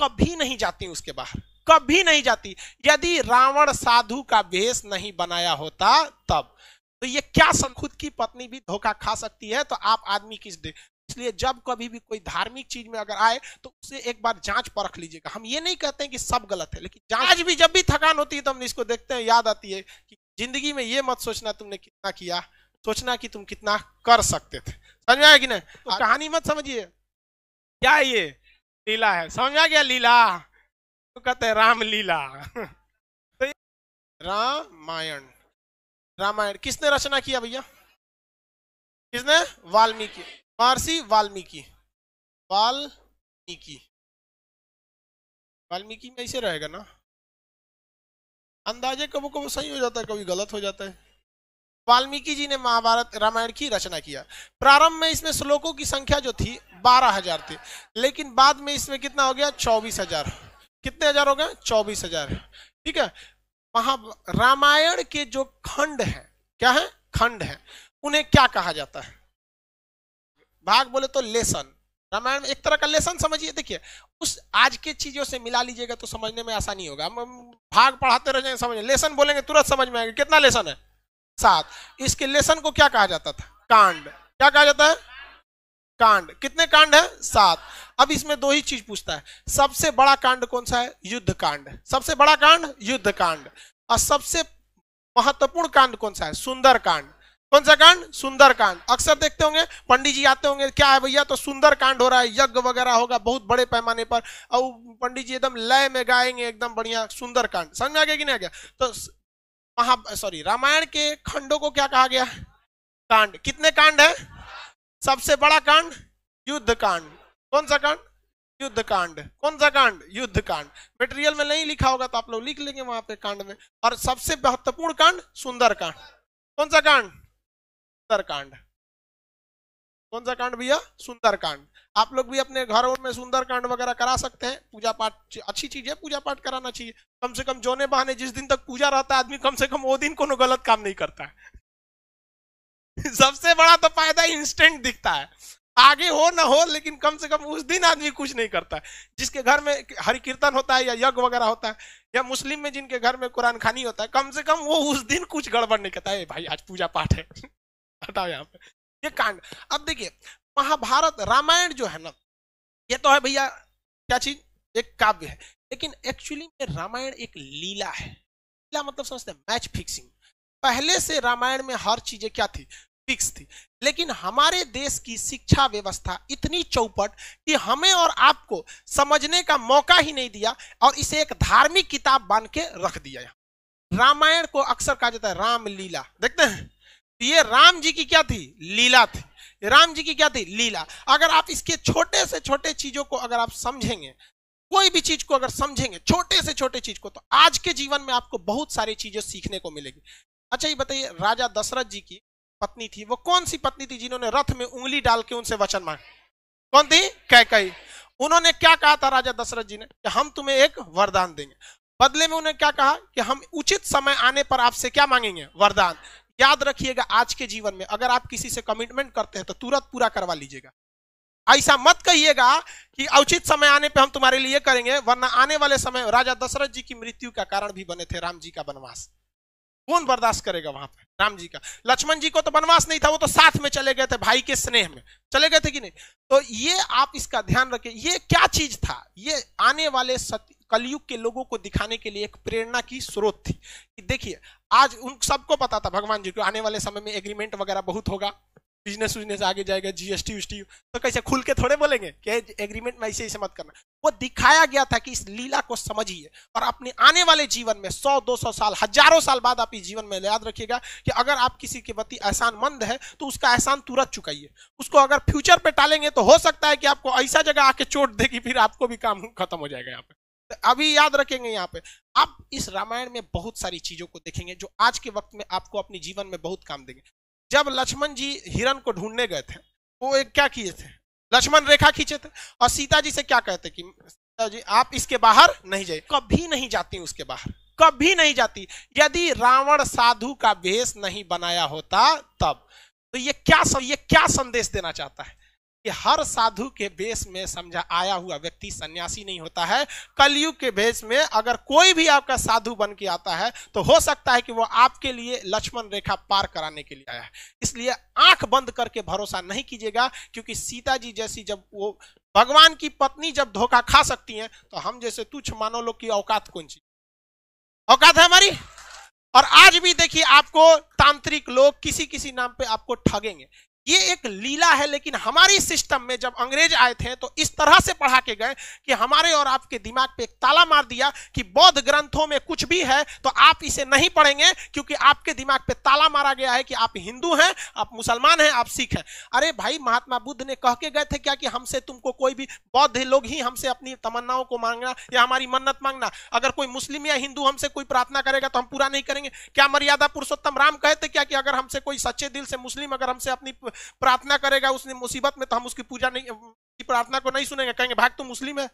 कभी नहीं जाती उसके बाहर कभी नहीं जाती यदि रावण साधु का वेश नहीं बनाया होता तब तो ये क्या खुद की पत्नी भी धोखा खा सकती है तो आप आदमी किस दे इसलिए जब कभी भी कोई धार्मिक चीज में अगर आए तो उसे एक बार जांच परख लीजिएगा हम ये नहीं कहते हैं कि सब गलत है लेकिन जांच भी जब भी थकान होती है तो हम इसको देखते हैं याद आती है कि जिंदगी में ये मत सोचना तुमने कितना किया सोचना कि तुम कितना कर सकते थे समझ में आया कि नहीं तो कहानी मत समझिए क्या ये लीला है समझ आ गया लीला तो कहते राम लीला तो रामायण रामायण किसने रचना किया भैया किसने वाल्मीकि महर्षि वाल्मीकि वाल्मीकि वाल्मीकि में ऐसे रहेगा ना अंदाजे कभी कबो सही हो जाता है कभी गलत हो जाता है वाल्मीकि जी ने महाभारत रामायण की रचना किया प्रारंभ में इसमें श्लोकों की संख्या जो थी बारह हजार थी लेकिन बाद में इसमें कितना हो गया चौबीस हजार कितने हजार हो गए चौबीस हजार ठीक है महा रामायण के जो खंड है क्या है खंड है उन्हें क्या कहा जाता है भाग बोले तो लेसन रामायण एक तरह का लेसन समझिए देखिए उस आज के चीजों से मिला लीजिएगा तो समझने में आसानी होगा हम भाग पढ़ाते रह जाएंगे समझ लेसन बोलेंगे तुरंत समझ में आएगा कितना लेसन है सात इसके लेसन को क्या कहा जाता था कांड क्या कहा जाता है कांड कितने कांड है सात अब इसमें दो ही चीज पूछता है सबसे बड़ा कांड कौन सा है युद्ध कांड सबसे बड़ा कांड युद्ध कांड और सबसे महत्वपूर्ण कांड कौन सा है सुंदर कांड कौन सा कांड सुंदर कांड अक्सर देखते होंगे पंडित जी आते होंगे क्या है भैया तो सुंदर कांड हो रहा है यज्ञ वगैरह होगा बहुत बड़े पैमाने पर और पंडित जी एकदम लय में गाएंगे एकदम बढ़िया सुंदर कांड समझ में आ गया कि नहीं आ गया तो महा सॉरी रामायण के खंडों को क्या कहा गया कांड कितने कांड है सबसे बड़ा कांड युद्ध कांड कौन सा कांड युद्ध कांड कौन सा कांड युद्ध कांड मटेरियल में नहीं लिखा होगा तो आप लोग लिख लेंगे वहां पे कांड में और सबसे महत्वपूर्ण कांड सुंदर कांड कौन सा कांड सुंदर कांड कौन सा कांड भैया सुंदर कांड आप लोग भी अपने घरों में सुंदर कांड वगैरह करा सकते हैं पूजा पाठ अच्छी चीज है पूजा पाठ कराना चाहिए कम से कम जोने बहाने जिस दिन तक पूजा रहता है आदमी कम से कम वो दिन को गलत काम नहीं करता है सबसे बड़ा तो फायदा इंस्टेंट दिखता है आगे हो ना हो लेकिन कम से कम उस दिन आदमी कुछ नहीं करता है जिसके घर में हरि कीर्तन होता है या यज्ञ वगैरह होता है या मुस्लिम में जिनके घर में कुरान खानी होता है कम से कम वो उस दिन कुछ गड़बड़ नहीं करता है भाई आज पूजा पाठ है हटाओ यहाँ पे ये कांड अब देखिए महाभारत रामायण जो है ना ये तो है भैया क्या चीज एक काव्य है लेकिन एक्चुअली में रामायण एक लीला है लीला मतलब समझते हैं मैच फिक्सिंग पहले से रामायण में हर चीजें क्या थी फिक्स थी लेकिन हमारे देश की शिक्षा व्यवस्था इतनी चौपट कि हमें और आपको समझने का मौका ही नहीं दिया और इसे एक धार्मिक किताब बांध के रख दिया यहाँ रामायण को अक्सर कहा जाता है रामलीला देखते हैं तो ये राम जी की क्या थी लीला थी राम जी की क्या थी लीला अगर आप इसके छोटे से छोटे चीजों को अगर आप समझेंगे कोई भी चीज को अगर समझेंगे छोटे से छोटे चीज को तो आज के जीवन में आपको बहुत सारी चीजें सीखने को मिलेगी अच्छा ये बताइए राजा दशरथ जी की पत्नी थी वो कौन सी पत्नी थी जिन्होंने रथ में उंगली डाल के उनसे वचन मांगे कौन थी कह कही उन्होंने क्या कहा था राजा दशरथ जी ने कि हम तुम्हें एक वरदान देंगे बदले में उन्होंने क्या कहा कि हम उचित समय आने पर आपसे क्या मांगेंगे वरदान याद रखिएगा आज के जीवन में अगर आप किसी से कमिटमेंट करते हैं तो तुरंत पूरा करवा लीजिएगा ऐसा मत कहिएगा कि उचित समय आने पे हम तुम्हारे लिए करेंगे वरना आने वाले समय राजा दशरथ जी की मृत्यु का कारण भी बने थे राम जी का वनवास कौन बर्दाश्त करेगा वहां पर राम जी का लक्ष्मण जी को तो वनवास नहीं था वो तो साथ में चले गए थे भाई के स्नेह में चले गए थे कि नहीं तो ये आप इसका ध्यान रखें ये क्या चीज था ये आने वाले सत्य कलयुग के लोगों को दिखाने के लिए एक प्रेरणा की स्रोत थी कि देखिए आज उन सबको पता था भगवान जी को आने वाले समय में एग्रीमेंट वगैरह बहुत होगा बिजनेस उजनेस आगे जाएगा जीएसटी उजटी तो कैसे खुल के थोड़े बोलेंगे कि एग्रीमेंट में ऐसे ऐसे मत करना वो दिखाया गया था कि इस लीला को समझिए और अपने आने वाले जीवन में सौ दो सौ साल हजारों साल बाद आप इस जीवन में याद रखिएगा कि अगर आप किसी के प्रति एहसान मंद है तो उसका एहसान तुरंत चुकाइए उसको अगर फ्यूचर पे टालेंगे तो हो सकता है कि आपको ऐसा जगह आके चोट देगी फिर आपको भी काम खत्म हो जाएगा यहाँ पे अभी याद रखेंगे यहाँ पे आप इस रामायण में बहुत सारी चीजों को देखेंगे जो आज के वक्त में आपको अपने जीवन में बहुत काम देंगे जब लक्ष्मण जी हिरण को ढूंढने गए थे वो एक क्या किए थे लक्ष्मण रेखा खींचे थे और सीता जी से क्या कहते कि सीता जी आप इसके बाहर नहीं जाए कभी नहीं जाती उसके बाहर कभी नहीं जाती यदि रावण साधु का वेश नहीं बनाया होता तब तो ये क्या सब ये क्या संदेश देना चाहता है कि हर साधु के बेस में समझा आया हुआ व्यक्ति सन्यासी नहीं होता है कलयुग के बेस में अगर कोई भी आपका साधु बन के आता है तो हो सकता है कि वो आपके लिए लक्ष्मण रेखा पार कराने के लिए आया है इसलिए आंख बंद करके भरोसा नहीं कीजिएगा क्योंकि सीता जी जैसी जब वो भगवान की पत्नी जब धोखा खा सकती हैं तो हम जैसे तुच्छ मानो लोग की औकात कौन सी औकात है हमारी और आज भी देखिए आपको तांत्रिक लोग किसी किसी नाम पे आपको ठगेंगे ये एक लीला है लेकिन हमारी सिस्टम में जब अंग्रेज आए थे तो इस तरह से पढ़ा के गए कि हमारे और आपके दिमाग पे एक ताला मार दिया कि बौद्ध ग्रंथों में कुछ भी है तो आप इसे नहीं पढ़ेंगे क्योंकि आपके दिमाग पे ताला मारा गया है कि आप हिंदू हैं आप मुसलमान हैं आप सिख हैं अरे भाई महात्मा बुद्ध ने कह के गए थे क्या कि हमसे तुमको कोई भी बौद्ध लोग ही हमसे अपनी तमन्नाओं को मांगना या हमारी मन्नत मांगना अगर कोई मुस्लिम या हिंदू हमसे कोई प्रार्थना करेगा तो हम पूरा नहीं करेंगे क्या मर्यादा पुरुषोत्तम राम कहते क्या कि अगर हमसे कोई सच्चे दिल से मुस्लिम अगर हमसे अपनी प्रार्थना करेगा उसने मुसीबत में तो हम उसकी पूजा नहीं की प्रार्थना को नहीं सुनेंगे कहेंगे भाग तो मुस्लिम है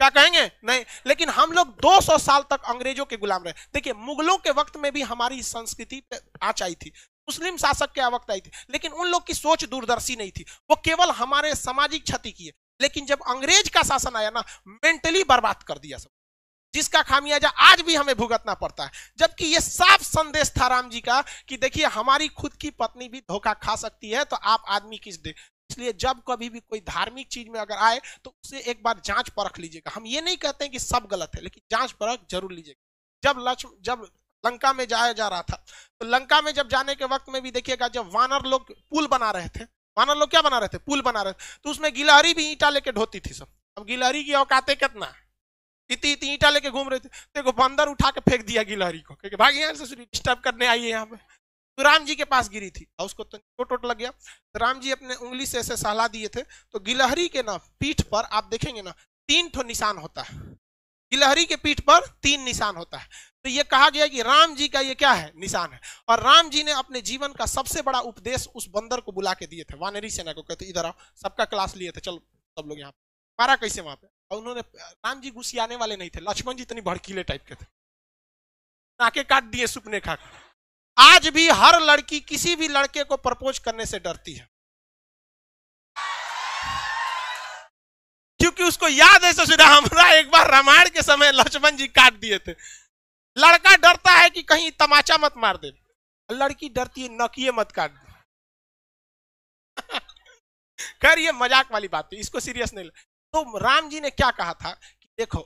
क्या कहेंगे नहीं लेकिन हम लोग 200 साल तक अंग्रेजों के गुलाम रहे देखिए मुगलों के वक्त में भी हमारी संस्कृति पे आँच आई थी मुस्लिम शासक के वक्त आई थी लेकिन उन लोग की सोच दूरदर्शी नहीं थी वो केवल हमारे सामाजिक क्षति की है लेकिन जब अंग्रेज का शासन आया ना मेंटली बर्बाद कर दिया सब जिसका खामियाजा आज भी हमें भुगतना पड़ता है जबकि ये साफ संदेश था राम जी का कि देखिए हमारी खुद की पत्नी भी धोखा खा सकती है तो आप आदमी किस दे इसलिए जब कभी भी कोई धार्मिक चीज में अगर आए तो उसे एक बार जांच परख लीजिएगा हम ये नहीं कहते हैं कि सब गलत है लेकिन जांच परख जरूर लीजिएगा जब लक्ष्मण जब लंका में जाया जा रहा था तो लंका में जब जाने के वक्त में भी देखिएगा जब वानर लोग पुल बना रहे थे वानर लोग क्या बना रहे थे पुल बना रहे थे तो उसमें गिलहरी भी ईटा लेके ढोती थी सब अब गिलहरी की औकातें कितना है इतनी इतनी ईटा लेके घूम रहे थे देखो बंदर उठा के फेंक दिया गिलहरी को क्योंकि भाग यहाँ से डिस्टर्ब करने आई है यहाँ पे तो राम जी के पास गिरी थी और उसको तो चोट वोट लग गया तो राम जी अपने उंगली से ऐसे सहला दिए थे तो गिलहरी के ना पीठ पर आप देखेंगे ना तीन ठो निशान होता है गिलहरी के पीठ पर तीन निशान होता है तो ये कहा गया कि राम जी का ये क्या है निशान है और राम जी ने अपने जीवन का सबसे बड़ा उपदेश उस बंदर को बुला के दिए थे वानरी सेना को कहते इधर आओ सबका क्लास लिए थे चलो सब लोग यहाँ मारा कैसे वहां पे और उन्होंने राम जी घुसी आने वाले नहीं थे लक्ष्मण जी इतनी भड़कीले टाइप के थे नाके काट दिए सुपने खा आज भी हर लड़की किसी भी लड़के को प्रपोज करने से डरती है क्योंकि उसको याद है ससुरा हमारा एक बार रामायण के समय लक्ष्मण जी काट दिए थे लड़का डरता है कि कहीं तमाचा मत मार दे लड़की डरती है नकिए मत काट दे खैर ये मजाक वाली बात थी इसको सीरियस नहीं तो राम जी ने क्या कहा था कि देखो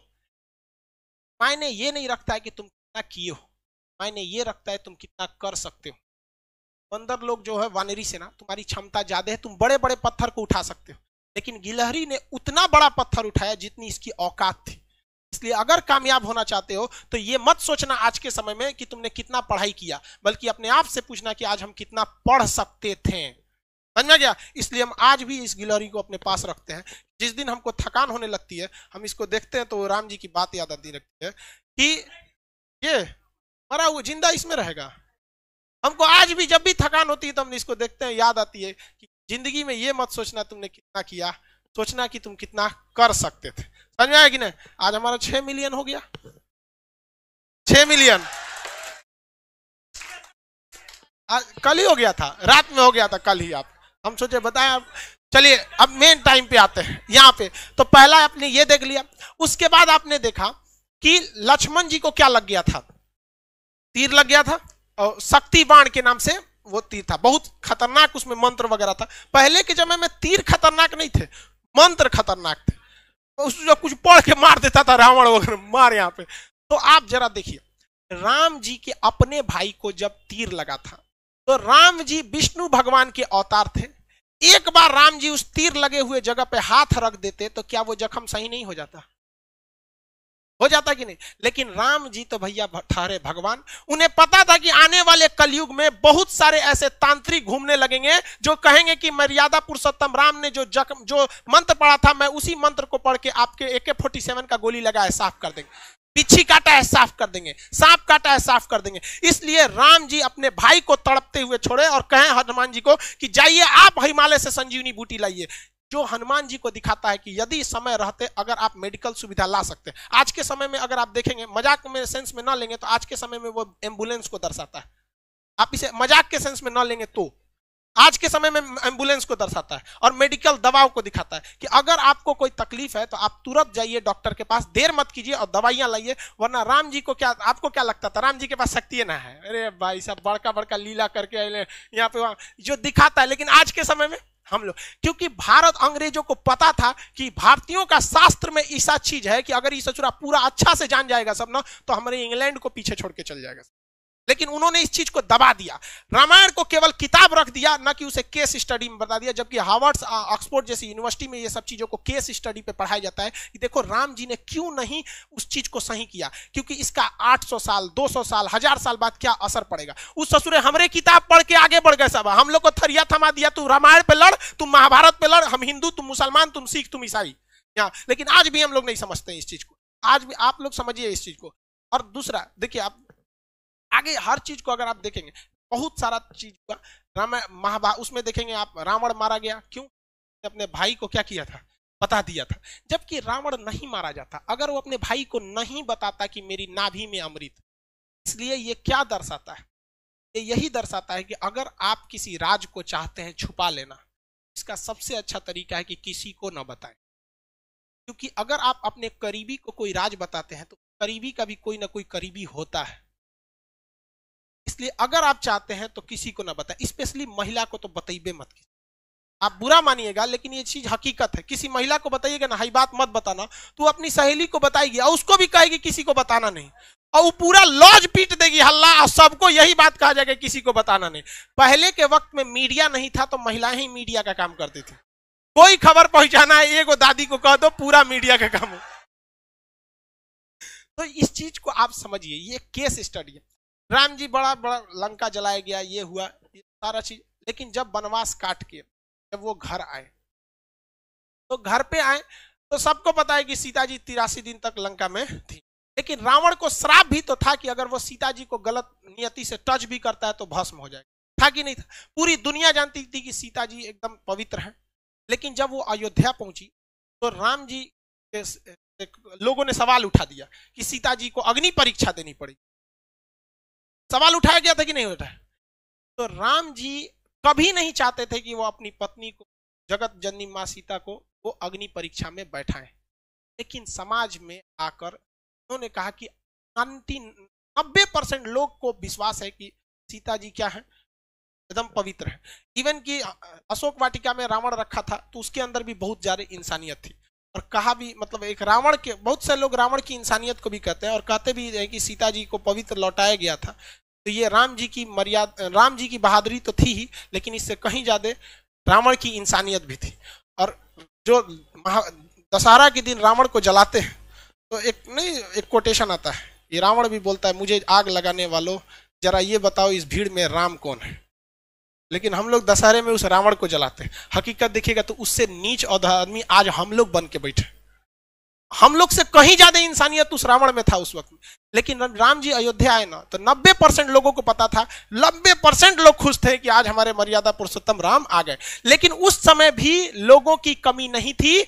मायने ये नहीं रखता है कि तुम कितना किए हो मायने ये रखता है तुम कितना कर सकते हो बंदर लोग जो है वानरी से ना तुम्हारी क्षमता ज्यादा है तुम बड़े बड़े पत्थर को उठा सकते हो लेकिन गिलहरी ने उतना बड़ा पत्थर उठाया जितनी इसकी औकात थी इसलिए अगर कामयाब होना चाहते हो तो ये मत सोचना आज के समय में कि तुमने कितना पढ़ाई किया बल्कि अपने आप से पूछना कि आज हम कितना पढ़ सकते थे समझा गया इसलिए हम आज भी इस गिलहरी को अपने पास रखते हैं जिस दिन हमको थकान होने लगती है हम इसको देखते हैं तो राम जी की बात याद आती रखती है कि ये मरा हुआ जिंदा इसमें रहेगा हमको आज भी जब भी थकान होती है तो हम इसको देखते हैं याद आती है कि जिंदगी में ये मत सोचना तुमने कितना किया सोचना कि तुम कितना कर सकते थे समझ आया कि नहीं आज हमारा छह मिलियन हो गया छ मिलियन आज कल ही हो गया था रात में हो गया था कल ही आप हम सोचे बताया चलिए अब मेन टाइम पे आते हैं यहाँ पे तो पहला आपने ये देख लिया उसके बाद आपने देखा कि लक्ष्मण जी को क्या लग गया था तीर लग गया था और शक्ति बाण के नाम से वो तीर था बहुत खतरनाक उसमें मंत्र वगैरह था पहले के जमे में तीर खतरनाक नहीं थे मंत्र खतरनाक थे उस जो कुछ पढ़ के मार देता था रावण वगैरह मार यहाँ पे तो आप जरा देखिए राम जी के अपने भाई को जब तीर लगा था तो राम जी विष्णु भगवान के अवतार थे एक बार राम जी उस तीर लगे हुए जगह पे हाथ रख देते तो क्या वो जख्म सही नहीं हो जाता हो जाता कि नहीं लेकिन राम जी तो भैया ठहरे भगवान उन्हें पता था कि आने वाले कलयुग में बहुत सारे ऐसे तांत्रिक घूमने लगेंगे जो कहेंगे कि मर्यादा पुरुषोत्तम राम ने जो जख्म जो मंत्र पढ़ा था मैं उसी मंत्र को पढ़ के आपके ए के फोर्टी सेवन का गोली लगाए साफ कर देंगे बिच्छी काटा है साफ कर देंगे सांप काटा है साफ कर देंगे इसलिए राम जी अपने भाई को तड़पते हुए छोड़े और कहें हनुमान जी को कि जाइए आप हिमालय से संजीवनी बूटी लाइए जो हनुमान जी को दिखाता है कि यदि समय रहते अगर आप मेडिकल सुविधा ला सकते हैं आज के समय में अगर आप देखेंगे मजाक में सेंस में ना लेंगे तो आज के समय में वो एम्बुलेंस को दर्शाता है आप इसे मजाक के सेंस में ना लेंगे तो आज के समय में एम्बुलेंस को दर्शाता है और मेडिकल दवाओं को दिखाता है कि अगर आपको कोई तकलीफ है तो आप तुरंत जाइए डॉक्टर के पास देर मत कीजिए और दवाइयां लाइए वरना राम जी को क्या आपको क्या लगता था राम जी के पास शक्ति ना है अरे भाई साहब बड़का बड़का लीला करके यहाँ पे वहां जो दिखाता है लेकिन आज के समय में हम लोग क्योंकि भारत अंग्रेजों को पता था कि भारतीयों का शास्त्र में ऐसा चीज है कि अगर ये सचुरा पूरा अच्छा से जान जाएगा सब ना तो हमारे इंग्लैंड को पीछे छोड़ के चल जाएगा लेकिन उन्होंने इस चीज को दबा दिया रामायण को केवल किताब रख दिया न कि उसे केस स्टडी में बता दिया जबकि हार्वर्ड ऑक्सफोर्ड जैसी यूनिवर्सिटी में ये सब चीजों को केस स्टडी पे पढ़ाया जाता है कि देखो राम जी ने क्यों नहीं उस चीज को सही किया क्योंकि इसका 800 साल 200 साल हजार साल बाद क्या असर पड़ेगा उस ससुरे हमरे किताब पढ़ के आगे बढ़ गए सब हम लोग को थरिया थमा दिया तू रामायण पे लड़ तुम महाभारत पे लड़ हम हिंदू तुम मुसलमान तुम सिख तुम ईसाई लेकिन आज भी हम लोग नहीं समझते इस चीज को आज भी आप लोग समझिए इस चीज को और दूसरा देखिए आप आगे हर चीज को अगर आप देखेंगे बहुत सारा चीज हुआ राम महाभा उसमें देखेंगे आप रावण मारा गया क्यों अपने भाई को क्या किया था बता दिया था जबकि रावण नहीं मारा जाता अगर वो अपने भाई को नहीं बताता कि मेरी नाभि में अमृत इसलिए ये क्या दर्शाता है ये यही दर्शाता है कि अगर आप किसी राज को चाहते हैं छुपा लेना इसका सबसे अच्छा तरीका है कि किसी को ना बताएं क्योंकि अगर आप अपने करीबी को कोई राज बताते हैं तो करीबी का भी कोई ना कोई करीबी होता है इसलिए अगर आप चाहते हैं तो किसी को ना बताएं स्पेशली महिला को तो बताइए मत आप बुरा मानिएगा लेकिन ये चीज हकीकत है किसी महिला को बताइएगा ना हाई बात मत बताना तो अपनी सहेली को बताएगी और उसको भी कहेगी किसी को बताना नहीं और वो पूरा लॉज पीट देगी हल्ला और सबको यही बात कहा जाएगा किसी को बताना नहीं पहले के वक्त में मीडिया नहीं था तो महिलाएं ही मीडिया का काम करती थी कोई खबर पहुंचाना है एगो दादी को कह दो पूरा मीडिया का काम हो तो इस चीज को आप समझिए ये केस स्टडी है राम जी बड़ा बड़ा लंका जलाया गया ये हुआ ये सारा चीज लेकिन जब वनवास काट के जब वो घर आए तो घर पे आए तो सबको पता है कि सीता जी तिरासी दिन तक लंका में थी लेकिन रावण को श्राप भी तो था कि अगर वो सीता जी को गलत नियति से टच भी करता है तो भस्म हो जाएगा था कि नहीं था पूरी दुनिया जानती थी कि सीता जी एकदम पवित्र है लेकिन जब वो अयोध्या पहुंची तो राम जी लोगों ने सवाल उठा दिया कि सीता जी को अग्नि परीक्षा देनी पड़ेगी सवाल उठाया गया था कि नहीं उठाया तो राम जी कभी नहीं चाहते थे कि वो अपनी पत्नी को जगत जननी माँ सीता को वो अग्नि परीक्षा में बैठाएं लेकिन समाज में आकर उन्होंने कहा कि नब्बे परसेंट लोग को विश्वास है कि सीता जी क्या है एकदम पवित्र है इवन कि अशोक वाटिका में रावण रखा था तो उसके अंदर भी बहुत ज्यादा इंसानियत थी और कहा भी मतलब एक रावण के बहुत से लोग रावण की इंसानियत को भी कहते हैं और कहते भी हैं कि सीता जी को पवित्र लौटाया गया था तो ये राम जी की मर्यादा राम जी की बहादुरी तो थी ही लेकिन इससे कहीं ज़्यादा रावण की इंसानियत भी थी और जो महा दशहरा के दिन रावण को जलाते हैं तो एक नहीं एक कोटेशन आता है ये रावण भी बोलता है मुझे आग लगाने वालों जरा ये बताओ इस भीड़ में राम कौन है लेकिन हम लोग दशहरे में उस रावण को जलाते हैं हकीकत देखिएगा तो उससे नीच और आदमी आज हम लोग बन के बैठे हम लोग से कहीं ज्यादा इंसानियत उस रावण में था उस वक्त में लेकिन राम जी अयोध्या आए ना तो 90 परसेंट लोगों को पता था नब्बे परसेंट लोग खुश थे कि आज हमारे मर्यादा पुरुषोत्तम राम आ गए लेकिन उस समय भी लोगों की कमी नहीं थी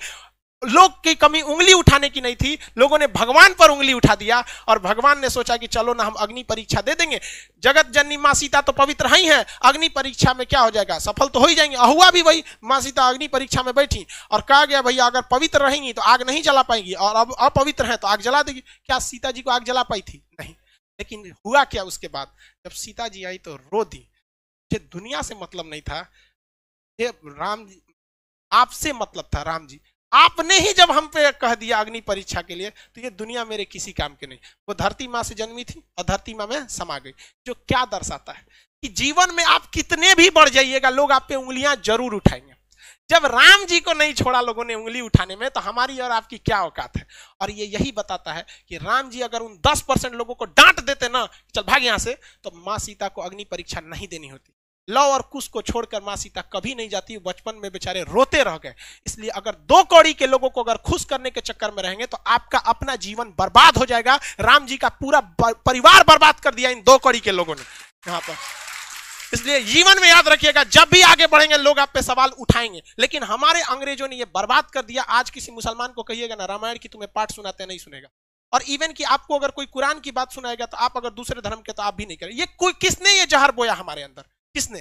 लोग की कमी उंगली उठाने की नहीं थी लोगों ने भगवान पर उंगली उठा दिया और भगवान ने सोचा कि चलो ना हम अग्नि परीक्षा दे देंगे जगत जननी माँ सीता तो पवित्र ही है अग्नि परीक्षा में क्या हो जाएगा सफल तो हो ही जाएंगे अहुआ भी वही माँ सीता अग्नि परीक्षा में बैठी और कहा गया भैया अगर पवित्र रहेंगी तो आग नहीं जला पाएंगी और अब अपवित्र हैं तो आग जला देगी क्या सीता जी को आग जला पाई थी नहीं लेकिन हुआ क्या उसके बाद जब सीता जी आई तो रो दी मुझे दुनिया से मतलब नहीं था राम जी आपसे मतलब था राम जी आपने ही जब हम पे कह दिया अग्नि परीक्षा के लिए तो ये दुनिया मेरे किसी काम के नहीं वो धरती माँ से जन्मी थी और धरती माँ में समा गई जो क्या दर्शाता है कि जीवन में आप कितने भी बढ़ जाइएगा लोग आप पे उंगलियां जरूर उठाएंगे जब राम जी को नहीं छोड़ा लोगों ने उंगली उठाने में तो हमारी और आपकी क्या औकात है और ये यही बताता है कि राम जी अगर उन दस परसेंट लोगों को डांट देते ना चल भाग यहां से तो माँ सीता को अग्नि परीक्षा नहीं देनी होती लव और कुश को छोड़कर माँ सीता कभी नहीं जाती बचपन में बेचारे रोते रह गए इसलिए अगर दो कौड़ी के लोगों को अगर खुश करने के चक्कर में रहेंगे तो आपका अपना जीवन बर्बाद हो जाएगा राम जी का पूरा परिवार बर्बाद कर दिया इन दो कौड़ी के लोगों ने यहाँ पर इसलिए जीवन में याद रखिएगा जब भी आगे बढ़ेंगे लोग आप पे सवाल उठाएंगे लेकिन हमारे अंग्रेजों ने ये बर्बाद कर दिया आज किसी मुसलमान को कहिएगा ना रामायण की तुम्हें पाठ सुनाते नहीं सुनेगा और इवन कि आपको अगर कोई कुरान की बात सुनाएगा तो आप अगर दूसरे धर्म के तो आप भी नहीं करें ये कोई किसने ये जहर बोया हमारे अंदर किसने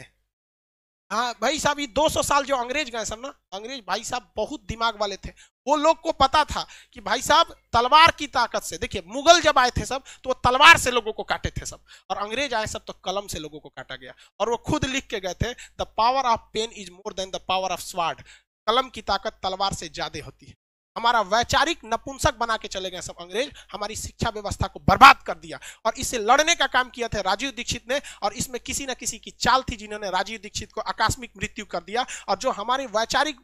हाँ भाई साहब ये 200 साल जो अंग्रेज गए सब ना अंग्रेज भाई साहब बहुत दिमाग वाले थे वो लोग को पता था कि भाई साहब तलवार की ताकत से देखिए मुगल जब आए थे सब तो वो तलवार से लोगों को काटे थे सब और अंग्रेज आए सब तो कलम से लोगों को काटा गया और वो खुद लिख के गए थे the power of pen is more than the power of sword कलम की ताकत तलवार से ज्यादा होती है हमारा वैचारिक नपुंसक बना के चले गए सब अंग्रेज हमारी शिक्षा व्यवस्था को बर्बाद कर दिया और इससे लड़ने का काम किया था राजीव दीक्षित ने और इसमें किसी न किसी की चाल थी जिन्होंने राजीव दीक्षित को आकस्मिक मृत्यु कर दिया और जो हमारी वैचारिक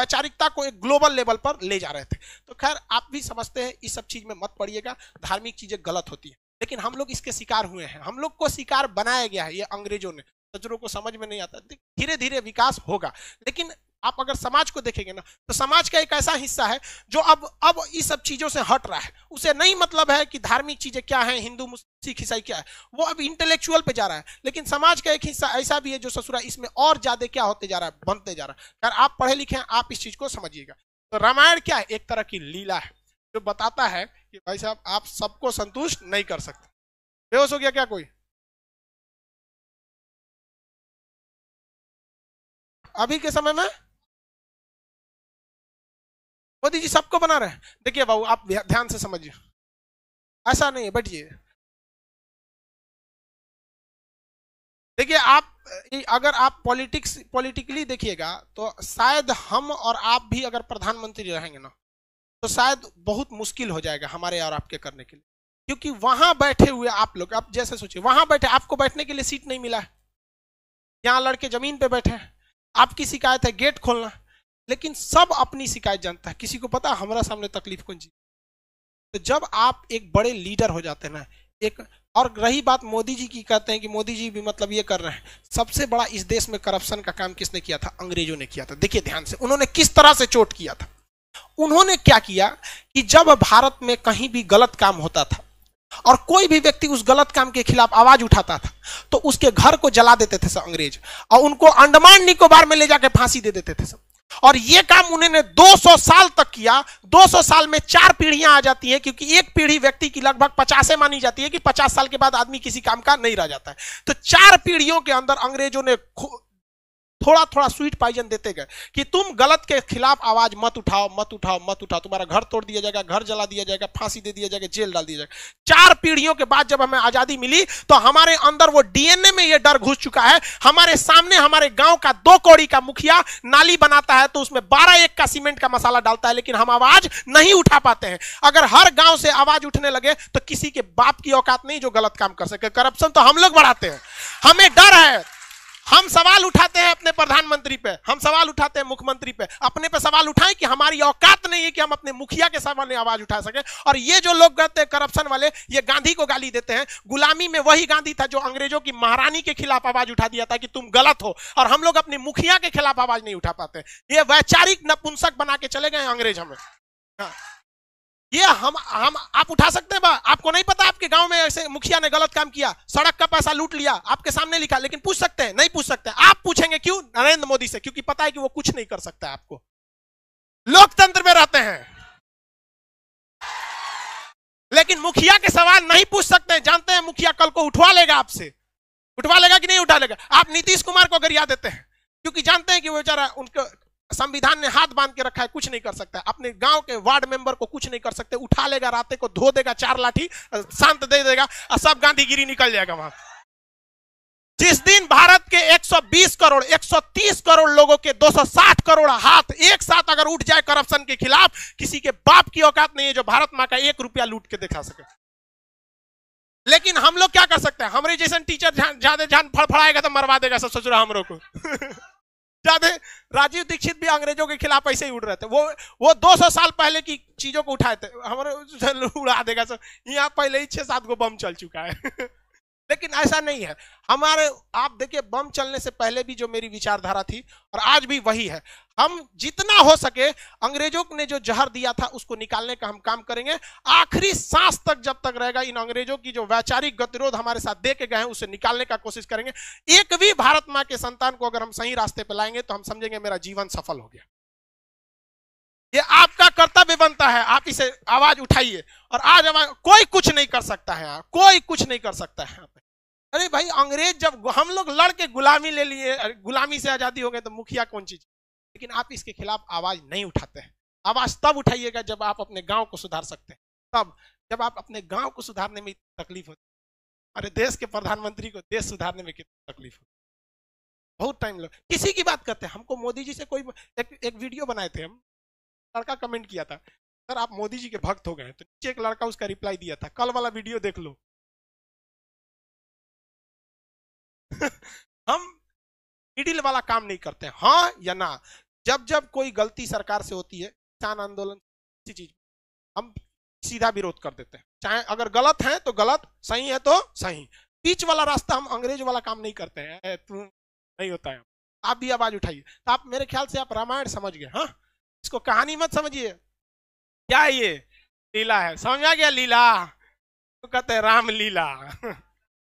वैचारिकता को एक ग्लोबल लेवल पर ले जा रहे थे तो खैर आप भी समझते हैं इस सब चीज में मत पड़िएगा धार्मिक चीजें गलत होती है लेकिन हम लोग इसके शिकार हुए हैं हम लोग को शिकार बनाया गया है ये अंग्रेजों ने तजुर्बों को समझ में नहीं आता धीरे धीरे विकास होगा लेकिन आप अगर समाज को देखेंगे ना तो समाज का एक ऐसा हिस्सा है जो अब अब इस सब चीजों से हट रहा है उसे नहीं मतलब है कि धार्मिक चीजें क्या है हिंदू मुस्लिम सिख ईसाई क्या है वो अब इंटेलेक्चुअल पे जा रहा है लेकिन समाज का एक हिस्सा ऐसा भी है जो ससुरा इसमें और ज्यादा क्या होते जा रहा है बनते जा रहा है अगर आप पढ़े लिखे हैं आप इस चीज को समझिएगा तो रामायण क्या है एक तरह की लीला है जो बताता है कि भाई साहब आप सबको संतुष्ट नहीं कर सकते बेहोश हो गया क्या कोई अभी के समय में मोदी जी सबको बना रहे हैं देखिए बाबू आप ध्यान से समझिए ऐसा नहीं है बैठिए देखिए आप अगर आप पॉलिटिक्स पॉलिटिकली देखिएगा तो शायद हम और आप भी अगर प्रधानमंत्री रहेंगे ना तो शायद बहुत मुश्किल हो जाएगा हमारे और आपके करने के लिए क्योंकि वहां बैठे हुए आप लोग आप जैसे सोचिए वहां बैठे आपको बैठने के लिए सीट नहीं मिला है यहाँ लड़के जमीन पे बैठे हैं आपकी शिकायत है गेट खोलना लेकिन सब अपनी शिकायत जानता है किसी को पता हमारा सामने तकलीफ कौन जी तो जब आप एक बड़े लीडर हो जाते हैं ना एक और रही बात मोदी जी की कहते हैं कि मोदी जी भी मतलब ये कर रहे हैं सबसे बड़ा इस देश में करप्शन का काम किसने किया था अंग्रेजों ने किया था देखिए ध्यान से उन्होंने किस तरह से चोट किया था उन्होंने क्या किया कि जब भारत में कहीं भी गलत काम होता था और कोई भी व्यक्ति उस गलत काम के खिलाफ आवाज उठाता था तो उसके घर को जला देते थे सब अंग्रेज और उनको अंडमान निकोबार में ले जाकर फांसी दे देते थे सब और ये काम उन्होंने 200 साल तक किया 200 साल में चार पीढ़ियां आ जाती हैं क्योंकि एक पीढ़ी व्यक्ति की लगभग पचासे मानी जाती है कि 50 साल के बाद आदमी किसी काम का नहीं रह जाता है तो चार पीढ़ियों के अंदर अंग्रेजों ने थोड़ा थोड़ा स्वीट पाइजन देते गए कि तुम गलत के खिलाफ आवाज मत उठाओ मत उठाओ मत उठाओ तुम्हारा घर तोड़ दिया जाएगा घर जला दिया जाएगा फांसी दे दिया जाएगा जेल डाल दिया जाएगा चार पीढ़ियों के बाद जब हमें आजादी मिली तो हमारे अंदर वो डीएनए में यह डर घुस चुका है हमारे सामने हमारे गांव का दो कौड़ी का मुखिया नाली बनाता है तो उसमें बारह एक का सीमेंट का मसाला डालता है लेकिन हम आवाज नहीं उठा पाते हैं अगर हर गांव से आवाज उठने लगे तो किसी के बाप की औकात नहीं जो गलत काम कर सके करप्शन तो हम लोग बढ़ाते हैं हमें डर है हम सवाल उठाते हैं अपने प्रधानमंत्री पे हम सवाल उठाते हैं मुख्यमंत्री पे अपने पे सवाल उठाएं कि हमारी औकात नहीं है कि हम अपने मुखिया के सामने आवाज उठा सके और ये जो लोग कहते हैं करप्शन वाले ये गांधी को गाली देते हैं गुलामी में वही गांधी था जो अंग्रेजों की महारानी के खिलाफ आवाज उठा दिया था कि तुम गलत हो और हम लोग अपने मुखिया के खिलाफ आवाज नहीं उठा पाते ये वैचारिक नपुंसक बना के चले गए अंग्रेज हमें हाँ। ये हम हम आप उठा सकते हैं आपको नहीं पता आपके गांव में ऐसे मुखिया ने गलत काम किया सड़क का पैसा लूट लिया आपके सामने लिखा लेकिन पूछ सकते हैं नहीं पूछ सकते आप पूछेंगे क्यों नरेंद्र मोदी से क्योंकि पता है कि वो कुछ नहीं कर सकता आपको लोकतंत्र में रहते हैं लेकिन मुखिया के सवाल नहीं पूछ सकते हैं जानते हैं मुखिया कल को उठवा लेगा आपसे उठवा लेगा कि नहीं उठा लेगा आप नीतीश कुमार को गरिया देते हैं क्योंकि जानते हैं कि वो बेचारा उनका संविधान ने हाथ बांध के रखा है कुछ नहीं कर सकता अपने गांव के वार्ड मेंबर को कुछ नहीं कर सकते उठा लेगा रात को धो देगा चार लाठी शांत दे देगा और सब गांधीगिरी निकल जाएगा वहां जिस दिन भारत के 120 करोड़ 130 करोड़ लोगों के 260 करोड़ हाथ एक साथ अगर उठ जाए करप्शन के खिलाफ किसी के बाप की औकात नहीं है जो भारत माँ का एक रुपया लूट के दिखा सके लेकिन हम लोग क्या कर सकते हैं हमारे जैसे टीचर ज्यादा जान फड़फड़ाएगा तो मरवा देगा सब सोच रहा हम लोग को ज्यादा राजीव दीक्षित भी अंग्रेजों के खिलाफ ऐसे ही उड़ रहे थे वो वो 200 साल पहले की चीजों को उठाए थे हमारे उड़ा देगा सर यहाँ पहले ही छह सात को बम चल चुका है लेकिन ऐसा नहीं है हमारे आप देखिए बम चलने से पहले भी जो मेरी विचारधारा थी और आज भी वही है हम जितना हो सके अंग्रेजों ने जो जहर दिया था उसको निकालने का हम काम करेंगे आखिरी सांस तक जब तक रहेगा इन अंग्रेजों की जो वैचारिक गतिरोध हमारे साथ दे के गए हैं उसे निकालने का कोशिश करेंगे एक भी भारत माँ के संतान को अगर हम सही रास्ते पर लाएंगे तो हम समझेंगे मेरा जीवन सफल हो गया ये आपका कर्तव्य बनता है आप इसे आवाज उठाइए और आज कोई कुछ नहीं कर सकता है कोई कुछ नहीं कर सकता है अरे भाई अंग्रेज जब हम लोग लड़के गुलामी ले लिए गुलामी से आजादी हो गए तो मुखिया कौन चीज लेकिन आप इसके खिलाफ आवाज नहीं उठाते हैं आवाज तब उठाइएगा जब आप अपने गांव को सुधार सकते हैं तब जब आप अपने गांव को सुधारने में तकलीफ होती अरे देश के प्रधानमंत्री को देश सुधारने में कितनी तकलीफ होती बहुत टाइम लग किसी की बात करते हैं हमको मोदी जी से कोई एक, एक वीडियो बनाए थे हम लड़का कमेंट किया था सर आप मोदी जी के भक्त हो गए तो नीचे एक लड़का उसका रिप्लाई दिया था कल वाला वीडियो देख लो हम मिडिल वाला काम नहीं करते हाँ या ना जब जब कोई गलती सरकार से होती है किसान आंदोलन चीज हम सीधा विरोध कर देते हैं चाहे अगर गलत है तो गलत सही है तो सही बीच वाला रास्ता हम अंग्रेज वाला काम नहीं करते हैं नहीं होता है आप भी आवाज उठाइए तो आप मेरे ख्याल से आप रामायण समझ गए हाँ इसको कहानी मत समझिए क्या ये लीला है समझा गया लीला तो कहते हैं राम लीला